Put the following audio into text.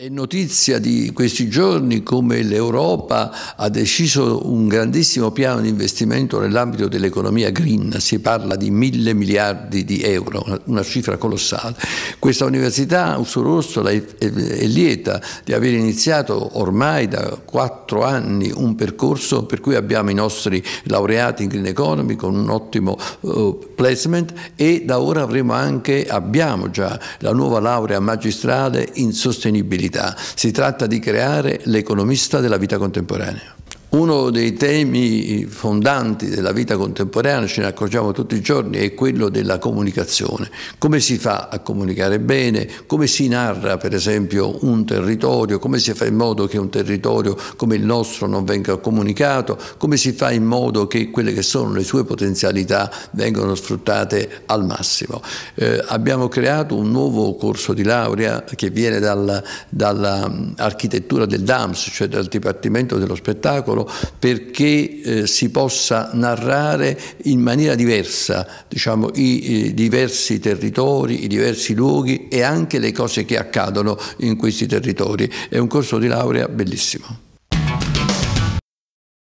È notizia di questi giorni come l'Europa ha deciso un grandissimo piano di investimento nell'ambito dell'economia green, si parla di mille miliardi di euro, una cifra colossale. Questa università, Usorossola, è lieta di aver iniziato ormai da quattro anni un percorso per cui abbiamo i nostri laureati in green economy con un ottimo eh, placement e da ora avremo anche, abbiamo già la nuova laurea magistrale in sostenibilità attività, si tratta di creare l'economista della vita contemporanea. Uno dei temi fondanti della vita contemporanea, ce ne accorgiamo tutti i giorni, è quello della comunicazione. Come si fa a comunicare bene? Come si narra, per esempio, un territorio? Come si fa in modo che un territorio come il nostro non venga comunicato? Come si fa in modo che quelle che sono le sue potenzialità vengano sfruttate al massimo? Eh, abbiamo creato un nuovo corso di laurea che viene dall'architettura mm, del DAMS, cioè dal Dipartimento dello Spettacolo, spettacolo perché eh, si possa narrare in maniera diversa diciamo, i, i diversi territori, i diversi luoghi e anche le cose che accadono in questi territori. È un corso di laurea bellissimo.